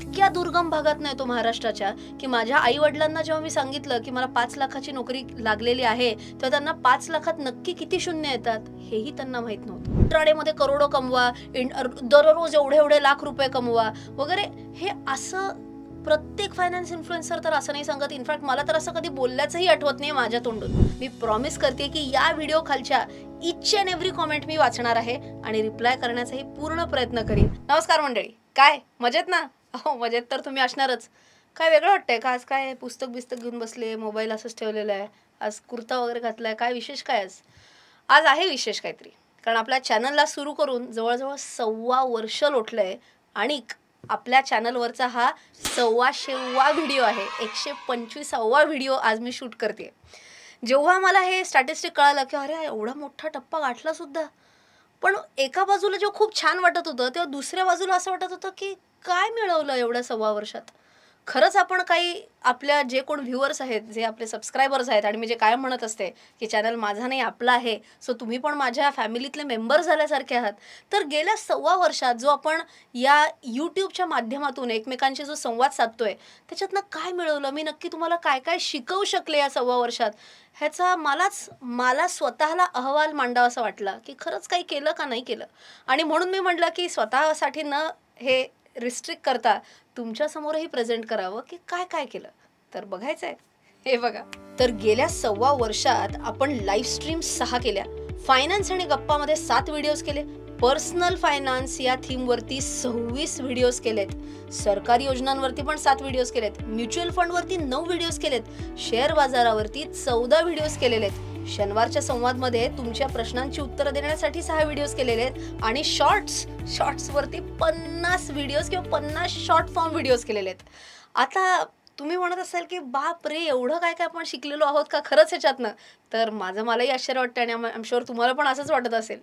इतक्या दुर्गम भागात नाही तो महाराष्ट्राच्या की माझ्या आई वडिलांना जेव्हा मी सांगितलं की मला पाच लाखाची नोकरी लागलेली आहे तेव्हा त्यांना पाच लाखात नक्की किती शून्य येतात हेही त्यांना माहीत नव्हतं मध्ये करोडो कमवा दररोज एवढे एवढे लाख रुपये कमवा वगैरे हे असं प्रत्येक फायनान्स इन्फ्लुएन्सर तर असं नाही सांगत इनफॅक्ट मला तर असं कधी बोलल्याचंही आठवत नाही माझ्या तोंडून मी प्रॉमिस करते की या व्हिडिओ खालच्या इच अँड एव्हरी कॉमेंट मी वाचणार आहे आणि रिप्लाय करण्याचाही पूर्ण प्रयत्न करीन नमस्कार मंडळी काय मजेत ना हो मजेत तर तुम्ही असणारच काय वेगळं वाटतंय का आज काय पुस्तक बिस्तक घेऊन बसले मोबाईल असंच ठेवलेलं आहे आज कुर्ता वगैरे घातला आहे काय विशेष काय आज आज आहे विशेष काहीतरी कारण आपल्या चॅनलला सुरू करून जवळजवळ सव्वा वर्ष लोटलं आहे आणि आपल्या चॅनलवरचा हा सव्वाशेवा व्हिडिओ आहे एकशे पंचवीसावा व्हिडिओ आज मी शूट करते जेव्हा मला हे स्टॅटिस्टिक कळालं की अरे एवढा मोठा टप्पा गाठला सुद्धा पण एका बाजूला जेव्हा खूप छान वाटत होतं तेव्हा दुसऱ्या बाजूला असं वाटत होतं की काय मिळवलं एवढ्या सव्वा वर्षात खरंच आपण काही आपल्या जे कोण व्ह्युअर्स आहेत जे आपले सबस्क्रायबर्स आहेत आणि मी जे काय म्हणत असते की चॅनल माझा नाही आपला आहे सो तुम्ही पण माझ्या फॅमिलीतले मेंबर झाल्यासारखे आहात तर गेल्या सव्वा वर्षात जो आपण या यूट्यूबच्या माध्यमातून एकमेकांशी जो संवाद साधतोय त्याच्यातनं काय मिळवलं मी नक्की तुम्हाला काय काय शिकवू शकले या सव्वा वर्षात ह्याचा मलाच मला स्वतःला अहवाल मांडावा असं वाटला की खरंच काही केलं का नाही केलं आणि म्हणून मी म्हटलं की स्वतःसाठी न हे रिस्ट्रिक्ट करता तुमच्यासमोरही प्रेझेंट करावं की काय काय केलं तर बघायचं आहे हे बघा तर गेल्या सव्वा वर्षात आपण लाईव्ह स्ट्रीम सहा केल्या फायनान्स आणि गप्पामध्ये सात व्हिडिओज केले पर्सनल फायनान्स या थीमवरती सव्वीस व्हिडिओज केलेत सरकारी योजनांवरती पण सात व्हिडिओज केलेत म्युच्युअल फंडवरती नऊ व्हिडिओज केलेत शेअर बाजारावरती चौदा व्हिडिओज केलेले आहेत शनिवारच्या संवादमध्ये तुमच्या प्रश्नांची उत्तरं देण्यासाठी सहा व्हिडिओज केलेले आहेत आणि शॉर्ट्स शॉर्ट्स वरती पन्नास व्हिडिओज किंवा पन्नास शॉर्ट फॉर्म व्हिडिओज केलेले आहेत आता तुम्ही म्हणत असाल की बाप रे एवढं काय काय आपण शिकलेलो आहोत का खरंच ह्याच्यातनं तर माझं मलाही आश्चर्य वाटतं आणि आम शुअर तुम्हाला पण असंच वाटत असेल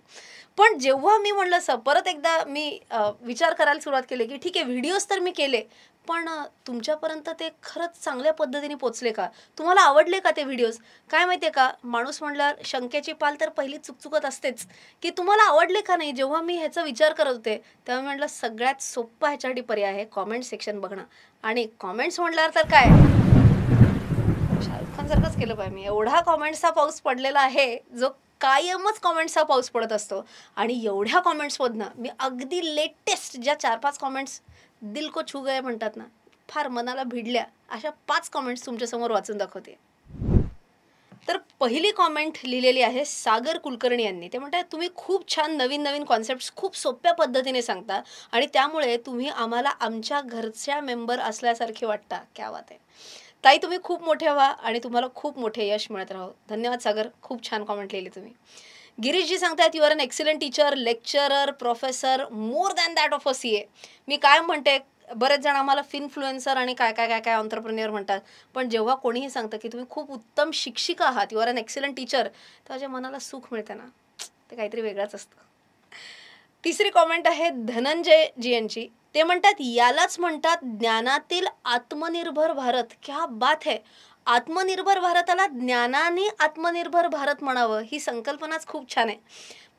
पण जेव्हा मी म्हणलं स परत एकदा मी विचार करायला सुरुवात केली की ठीक आहे व्हिडिओज तर मी केले पण तुमच्यापर्यंत ते खरंच चांगल्या पद्धतीने पोचले का तुम्हाला आवडले का ते व्हिडिओज काय माहिती आहे का माणूस म्हणल्यावर शंकेची पाल तर पहिली चुकचुकत असतेच की तुम्हाला आवडले का नाही जेव्हा मी ह्याचा विचार करत होते तेव्हा म्हटलं सगळ्यात सोप्पा ह्याच्यासाठी पर्याय आहे कॉमेंट सेक्शन बघणं आणि कॉमेंट्स म्हणल्यावर तर काय सारखंच केलं पाहिजे मी एवढा कॉमेंट्सचा पाऊस पडलेला आहे जो कायमच कॉमेंट्सचा पाऊस पडत असतो आणि एवढ्या कॉमेंट्समधनं मी अगदी लेटेस्ट ज्या चार पाच कॉमेंट्स दिल को छू गए म्हणतात ना फार मनाला भिडल्या अशा पाच कॉमेंट्स तुमच्यासमोर वाचून दाखवते तर पहिली कॉमेंट लिहिलेली आहे सागर कुलकर्णी यांनी ते म्हणतात तुम्ही खूप छान नवीन नवीन कॉन्सेप्ट्स खूप सोप्या पद्धतीने सांगता आणि त्यामुळे तुम्ही आम्हाला आमच्या घरच्या मेंबर असल्यासारखे वाटता क्या वात आहे ताई तुम्ही खूप मोठे व्हा आणि तुम्हाला खूप मोठे यश मिळत राहो धन्यवाद सागर खूप छान कॉमेंट लिहिले तुम्ही गिरीशजी सांगतात you are an excellent teacher lecturer professor more than that of a C A मी काय म्हणते बरेच जण आम्हाला फिनफ्लुएन्सर आणि काय काय काय काय ऑन्टरप्रिन्युअर म्हणतात पण जेव्हा कोणीही सांगतं की तुम्ही खूप उत्तम शिक्षिका आहात you are an excellent teacher जे मनाला सुख मिळतं ना ते काहीतरी वेगळंच असतं तिसरी कॉमेंट आहे धनंजय जी यांची ते म्हणतात यालाच म्हणतात ज्ञानातील आत्मनिर्भर भारत क्या बात है आत्मनिर्भर भारताला ज्ञानाने आत्मनिर्भर भारत म्हणावं ही संकल्पनाच खूप छान आहे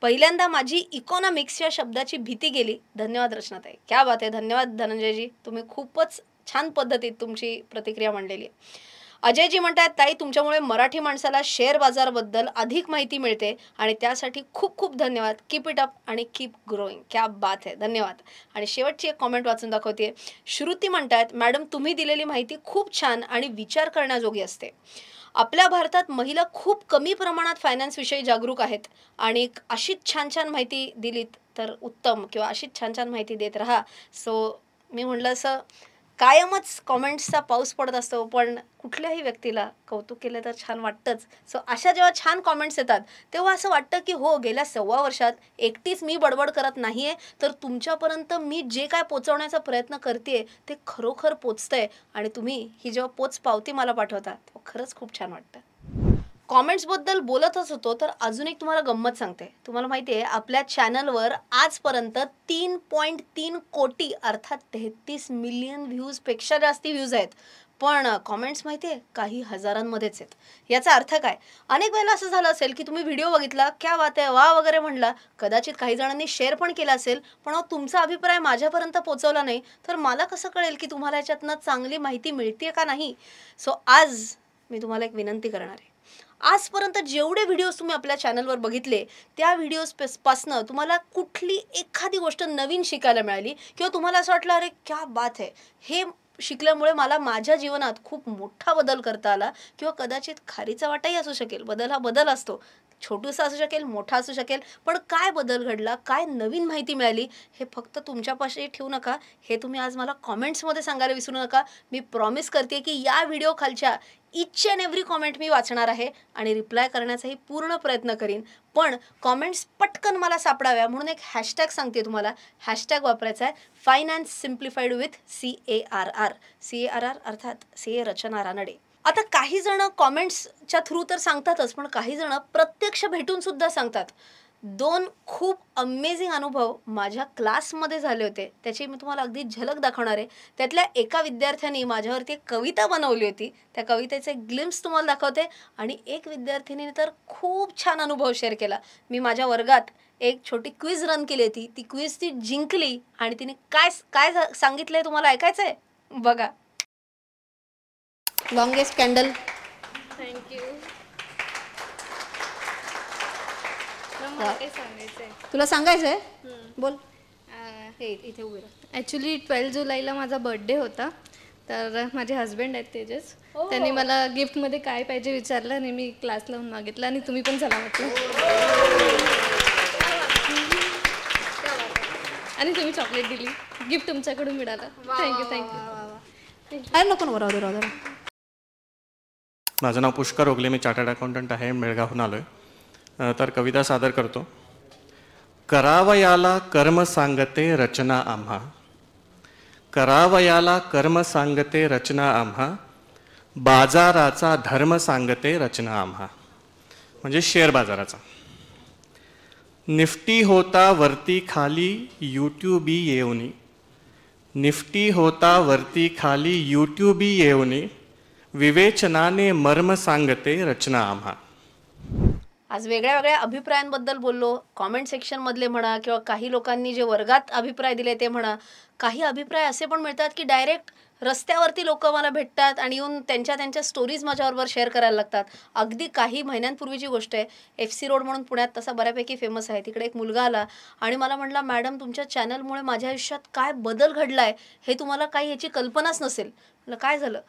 पहिल्यांदा माझी इकॉनॉमिक्स या शब्दाची भीती गेली धन्यवाद रचनाताई क्या बात आहे धन्यवाद धनंजयजी तुम्ही खूपच छान पद्धतीत तुमची प्रतिक्रिया मांडलेली आहे अजय अजयजी म्हणतात ताई तुमच्यामुळे मराठी माणसाला शेअर बाजारबद्दल अधिक माहिती मिळते आणि त्यासाठी खूप खूप धन्यवाद कीप इट अप आणि कीप ग्रोईंग क्या बात आहे धन्यवाद आणि शेवटची एक कॉमेंट वाचून दाखवते श्रुती म्हणतात मॅडम तुम्ही दिलेली माहिती खूप छान आणि विचार करण्याजोगी असते आपल्या भारतात महिला खूप कमी प्रमाणात फायनान्सविषयी जागरूक आहेत आणि अशीच छान छान माहिती दिलीत तर उत्तम किंवा अशीच छान छान माहिती देत राहा सो मी म्हटलं असं कायमच कॉमेंट्सचा पाऊस पडत असतो पण कुठल्याही व्यक्तीला कौतुक केलं तर छान वाटतंच सो अशा जेव्हा छान कॉमेंट्स येतात तेव्हा असं वाटतं की हो गेल्या सव्वा वर्षात एकटीच मी बडबड करत नाही आहे तर तुमच्यापर्यंत मी जे काय पोचवण्याचा प्रयत्न करते ते खरोखर पोचतंय आणि तुम्ही ही जेव्हा पोच पावती मला पाठवता खरंच खूप छान वाटतं कॉमेंट्सबद्दल बोलतच होतो तर अजून एक तुम्हाला गंमत सांगते तुम्हाला माहिती आहे आपल्या चॅनलवर आजपर्यंत तीन पॉईंट तीन कोटी अर्थात तेहतीस मिलियन व्ह्यूजपेक्षा जास्त व्ह्यूज आहेत पण कॉमेंट्स माहिती आहे काही हजारांमध्येच आहेत याचा अर्थ काय अनेक वेळेला असं झालं असेल की तुम्ही व्हिडिओ बघितला क्या वात आहे वा वगैरे म्हणला कदाचित काही जणांनी शेअर पण केला असेल पण तुमचा अभिप्राय माझ्यापर्यंत पोचवला नाही तर मला कसं कळेल की तुम्हाला याच्यातनं चांगली माहिती मिळते का नाही सो आज मी तुम्हाला एक विनंती करणार आहे आजपर्यंत जेवढे व्हिडिओज तुम्ही आपल्या चॅनलवर बघितले त्या व्हिडिओजपासनं तुम्हाला कुठली एखादी गोष्ट नवीन शिकायला मिळाली किंवा तुम्हाला असं वाटलं अरे क्या बात आहे हे शिकल्यामुळे मला माझ्या जीवनात खूप मोठा बदल करता आला किंवा कदाचित खारीचा वाटाही असू शकेल बदल हा बदल असतो छोटूसा असू शकेल मोठा असू शकेल पण काय बदल घडला काय नवीन माहिती मिळाली हे फक्त तुमच्यापाशी ठेवू नका हे तुम्ही आज मला कॉमेंट्समध्ये सांगायला विसरू नका मी प्रॉमिस करते की या व्हिडिओ खालच्या इच अँड एव्हरी कॉमेंट मी वाचणार आहे आणि रिप्लाय करण्याचाही पूर्ण प्रयत्न करीन पण कॉमेंट्स पटकन मला सापडाव्या म्हणून एक हॅशटॅग सांगते तुम्हाला हॅशटॅग वापरायचा आहे finance simplified with C A R R C A R R अर्थात सी ए रचना रानडे आता काही जण कॉमेंट्सच्या थ्रू तर सांगतातच पण काही जण प्रत्यक्ष भेटून सुद्धा सांगतात दोन खूप अमेझिंग अनुभव माझ्या क्लासमध्ये झाले होते त्याची मी तुम्हाला अगदी झलक दाखवणार आहे त्यातल्या एका विद्यार्थ्यांनी माझ्यावरती एक कविता बनवली होती त्या कवितेचे ग्लिम्स तुम्हाला दाखवते आणि एक विद्यार्थिनीने तर खूप छान अनुभव शेअर केला मी माझ्या वर्गात एक छोटी क्विज रन केली होती ती क्विज ती जिंकली आणि तिने काय काय सांगितलं आहे तुम्हाला ऐकायचं आहे बघा लॉंगेस्ट कॅन्डल थँक्यू तुला सांगायचं आहे बोल हे इथे उभे ॲक्च्युली ट्वेल्थ जुलैला माझा बर्थडे होता तर माझे हस्बंड आहेत तेजस त्यांनी मला गिफ्टमध्ये काय पाहिजे विचारलं आणि मी क्लास लावून मागितलं आणि तुम्ही पण झाला म्हटलं आणि तुम्ही चॉकलेट दिली गिफ्ट तुमच्याकडून मिळालं थँक्यू थँक्यू नको नको राहू दे माझं नाव पुष्कर ओगले मी चार्टर्ड अकाउंटंट आहे मेळगावहून आलो आहे तर कविता सादर करतो करावयाला कर्म सांगते रचना आम्हा करावयाला कर्म सांगते रचना आम्हा बाजाराचा धर्म सांगते रचना आम्हा म्हणजे शेअर बाजाराचा निफ्टी होता वरती खाली यूट्यूबी येऊनी निफ्टी होता वरती खाली यूट्यूबी येऊनी विवेचनाने मर्म सांगते रचना आम्हा आज वेगळ्या वेगळ्या अभिप्रायांबद्दल बोललो कॉमेंट सेक्शनमधले म्हणा किंवा काही लोकांनी जे वर्गात अभिप्राय दिले ते म्हणा काही अभिप्राय असे पण मिळतात की डायरेक्ट रस्त्यावरती लोक मला भेटतात आणि येऊन त्यांच्या त्यांच्या स्टोरीज माझ्याबरोबर शेअर करायला लागतात अगदी काही महिन्यांपूर्वीची गोष्ट आहे एफ सी रोड म्हणून पुण्यात तसा बऱ्यापैकी फेमस आहे तिकडे एक मुलगा आला आणि मला म्हटला मॅडम तुमच्या चॅनलमुळे माझ्या आयुष्यात काय बदल घडला आहे हे तुम्हाला काही याची कल्पनाच नसेल म्हटलं काय झालं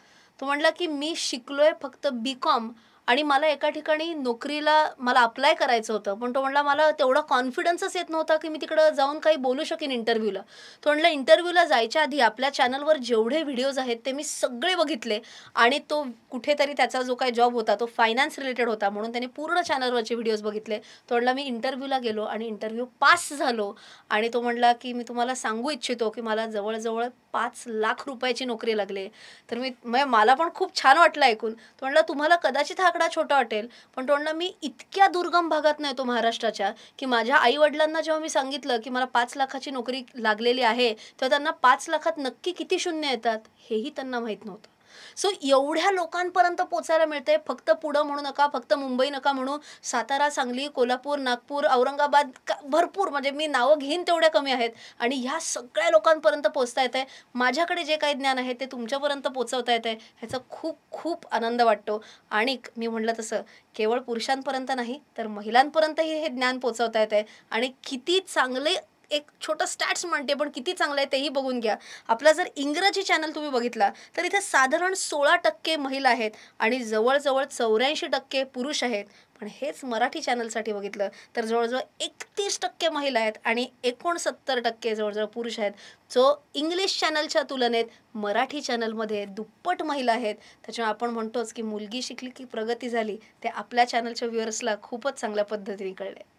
तो म्हटलं की मी शिकलो आहे फक्त बी कॉम आणि मला एका ठिकाणी नोकरीला मला अप्लाय करायचं होतं पण तो म्हणला मला तेवढा कॉन्फिडन्सच येत नव्हता की मी तिकडं जाऊन काही बोलू शकेन इंटरव्ह्यूला तो म्हणला इंटरव्ह्यूला जायच्या आधी आपल्या चॅनलवर जेवढे व्हिडिओज आहेत ते मी सगळे बघितले आणि तो कुठेतरी त्याचा जो काही जॉब होता तो फायनान्स रिलेटेड होता म्हणून त्याने पूर्ण चॅनलवरचे व्हिडिओज बघितले तो म्हणला मी इंटरव्ह्यूला गेलो आणि इंटरव्ह्यू पास झालो आणि तो म्हणला की मी तुम्हाला सांगू इच्छितो की मला जवळजवळ पाच लाख रुपयाची नोकरी लागली तर मी म्हणजे मला पण खूप छान वाटलं ऐकून तो म्हणला तुम्हाला कदाचित हा आकडा छोटा वाटेल पण तोंडा मी इतक्या दुर्गम भागात नाही तो महाराष्ट्राच्या की माझ्या आई वडिलांना जेव्हा मी सांगितलं की मला पाच लाखाची नोकरी लागलेली आहे तेव्हा त्यांना पाच लाखात नक्की किती शून्य येतात हेही त्यांना माहीत नव्हतं सो एवढ्या लोकांपर्यंत पोचायला मिळते फक्त पुढं म्हणू नका फक्त मुंबई नका म्हणू सातारा सांगली कोल्हापूर नागपूर औरंगाबाद भरपूर म्हणजे मी नावं घेईन तेवढ्या कमी आहेत आणि ह्या सगळ्या लोकांपर्यंत पोचता येत आहे माझ्याकडे जे काही ज्ञान आहे ते तुमच्यापर्यंत पोचवता येत आहे ह्याचा खूप खूप आनंद वाटतो आणि मी म्हटलं तसं केवळ पुरुषांपर्यंत नाही तर महिलांपर्यंतही हे ज्ञान पोचवता येत आहे आणि किती चांगले एक छोटं स्टॅट्स म्हणते पण किती चांगलं आहे तेही बघून घ्या आपला जर इंग्रजी चॅनल तुम्ही बघितला तर इथे साधारण सोळा टक्के महिला आहेत आणि जवळजवळ चौऱ्याऐंशी टक्के पुरुष आहेत पण हेच मराठी चॅनलसाठी बघितलं तर जवळजवळ एकतीस टक्के महिला आहेत आणि एकोणसत्तर टक्के जवळजवळ पुरुष आहेत जो इंग्लिश चॅनलच्या तुलनेत मराठी चॅनलमध्ये दुप्पट महिला आहेत त्याच्यामुळे आपण म्हणतोच की मुलगी शिकली की प्रगती झाली ते आपल्या चॅनलच्या व्ह्युअर्सला खूपच चांगल्या पद्धतीने कळले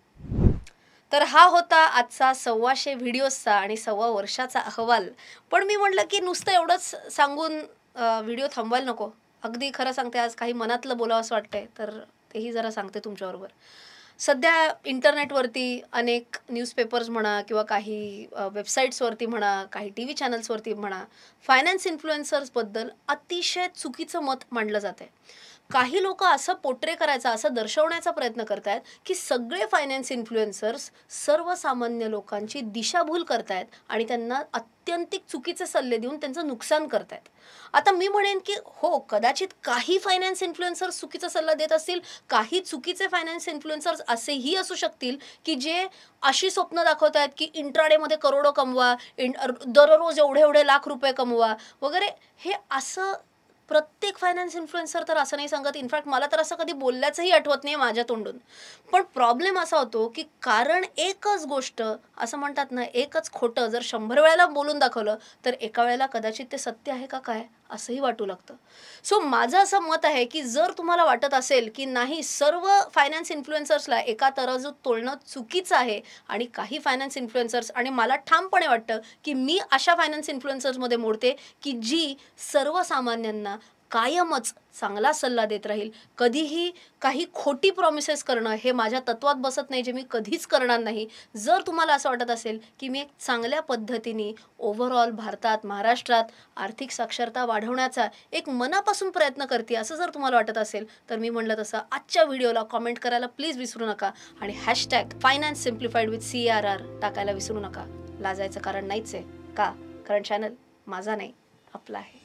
तर हा होता आजचा सव्वाशे व्हिडिओजचा आणि सव्वा वर्षाचा अहवाल पण मी म्हटलं की नुसतं एवढंच सांगून व्हिडिओ थांबवायला नको अगदी खरं सांगते आज काही मनातलं बोलावं वाटतंय तर तेही जरा सांगते तुमच्याबरोबर सध्या इंटरनेटवरती अनेक न्यूजपेपर्स म्हणा किंवा काही वेबसाईट्सवरती म्हणा काही टी व्ही चॅनल्सवरती म्हणा फायनान्स इन्फ्लुएन्सर्सबद्दल अतिशय चुकीचं मत मांडलं जातं आहे काही लोक असं पोट्रे करायचा असं दर्शवण्याचा प्रयत्न आहेत की सगळे फायनान्स इन्फ्लुएन्सर्स सर्वसामान्य लोकांची दिशाभूल करतायत आणि त्यांना अत्यंतिक चुकीचे सल्ले देऊन त्यांचं नुकसान आहेत आता मी म्हणेन की हो कदाचित काही फायनान्स इन्फ्लुएन्सर्स चुकीचा सल्ला देत असतील काही चुकीचे फायनान्स इन्फ्लुएन्सर्स असेही असू शकतील की जे अशी स्वप्न दाखवत आहेत की इंट्राडेमध्ये करोडो कमवा दररोज एवढे एवढे लाख रुपये कमवा वगैरे हे असं प्रत्येक फायनान्स इन्फ्लुएन्सर तर असं नाही सांगत इनफॅक्ट मला तर असं कधी बोलल्याचंही आठवत नाही माझ्या तोंडून पण प्रॉब्लेम असा होतो की कारण एकच गोष्ट असं म्हणतात ना एकच खोटं जर शंभर वेळेला बोलून दाखवलं तर एका वेळेला कदाचित ते सत्य आहे का काय असंही वाटू लागतं सो माझं असं मत आहे की जर तुम्हाला वाटत असेल की नाही सर्व फायनान्स इन्फ्लुएन्सर्सला एका तराजू तोलणं चुकीचं आहे आणि काही फायनान्स इन्फ्लुएन्सर्स आणि मला ठामपणे वाटतं की मी अशा फायनान्स इन्फ्लुएन्सर्समध्ये मोडते की जी सर्वसामान्यांना कायमच चांगला सल्ला देत राहील कधीही काही खोटी प्रॉमिसेस करणं हे माझ्या तत्वात बसत नाही जे मी कधीच करणार नाही जर तुम्हाला असं वाटत असेल की मी एक चांगल्या पद्धतीने ओव्हरऑल भारतात महाराष्ट्रात आर्थिक साक्षरता वाढवण्याचा एक मनापासून प्रयत्न करते असं जर तुम्हाला वाटत असेल तर मी म्हणलं तसं आजच्या व्हिडिओला कॉमेंट करायला प्लीज विसरू नका आणि hashtag finance simplified with C R R टाकायला विसरू नका लाजायचं कारण नाहीच आहे का कारण चॅनल माझा नाही आपला आहे